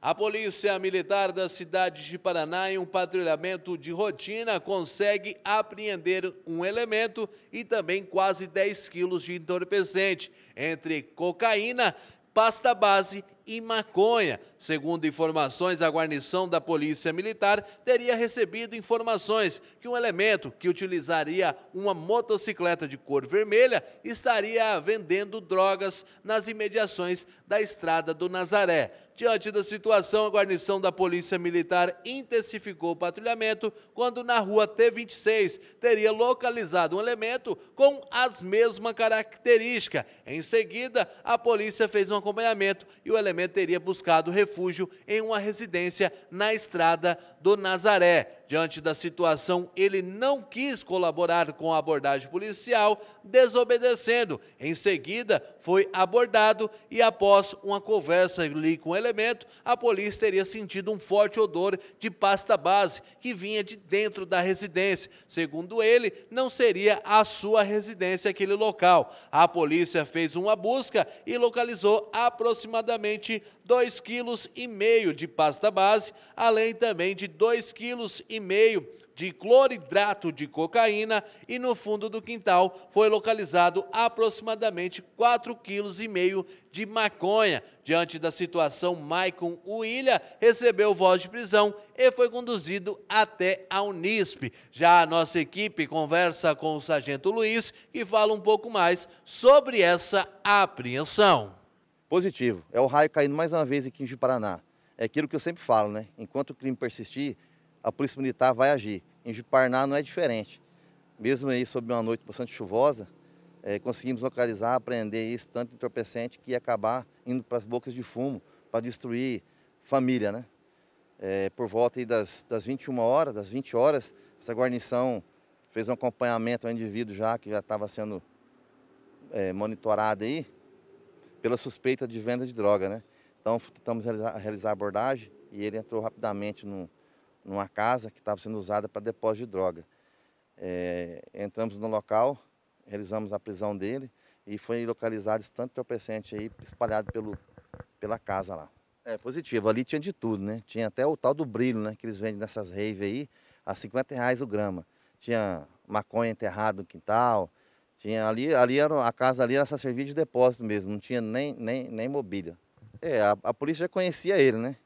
A Polícia Militar da cidade de Paraná, em um patrulhamento de rotina, consegue apreender um elemento e também quase 10 quilos de entorpecente, entre cocaína, pasta base e maconha. Segundo informações, a guarnição da Polícia Militar teria recebido informações que um elemento que utilizaria uma motocicleta de cor vermelha estaria vendendo drogas nas imediações da Estrada do Nazaré. Diante da situação, a guarnição da Polícia Militar intensificou o patrulhamento quando na rua T26 teria localizado um elemento com as mesmas características. Em seguida, a polícia fez um acompanhamento e o elemento teria buscado refúgio em uma residência na estrada do Nazaré. Diante da situação, ele não quis colaborar com a abordagem policial, desobedecendo. Em seguida, foi abordado e, após uma conversa ali com o elemento, a polícia teria sentido um forte odor de pasta base que vinha de dentro da residência. Segundo ele, não seria a sua residência aquele local. A polícia fez uma busca e localizou aproximadamente 2,5 kg de pasta base, além também de 2,5 kg meio de cloridrato de cocaína e no fundo do quintal foi localizado aproximadamente 4,5 kg de maconha. Diante da situação, Maicon William recebeu voz de prisão e foi conduzido até a Unisp. Já a nossa equipe conversa com o sargento Luiz, que fala um pouco mais sobre essa apreensão. Positivo, é o raio caindo mais uma vez aqui em Paraná. É aquilo que eu sempre falo, né? Enquanto o crime persistir, a Polícia Militar vai agir. Em Juparná não é diferente. Mesmo aí, sob uma noite bastante chuvosa, é, conseguimos localizar, apreender esse tanto entorpecente que ia acabar indo para as bocas de fumo para destruir família, né? É, por volta das, das 21 horas, das 20 horas, essa guarnição fez um acompanhamento ao indivíduo já, que já estava sendo é, monitorado aí, pela suspeita de venda de droga, né? Então, tentamos realizar, realizar a abordagem e ele entrou rapidamente no numa casa que estava sendo usada para depósito de droga. É, entramos no local, realizamos a prisão dele e foi localizado esse tanto entorpecente aí espalhado pelo, pela casa lá. É positivo, ali tinha de tudo, né? Tinha até o tal do brilho, né? Que eles vendem nessas raves aí, a 50 reais o grama. Tinha maconha enterrada no quintal, tinha ali, ali era, a casa ali era só servir de depósito mesmo, não tinha nem, nem, nem mobília. É, a, a polícia já conhecia ele, né?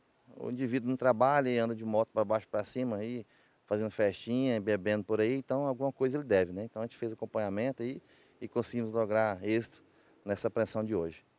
o indivíduo não trabalha e anda de moto para baixo para cima aí, fazendo festinha, bebendo por aí, então alguma coisa ele deve, né? Então a gente fez acompanhamento aí e conseguimos lograr êxito nessa apreensão de hoje.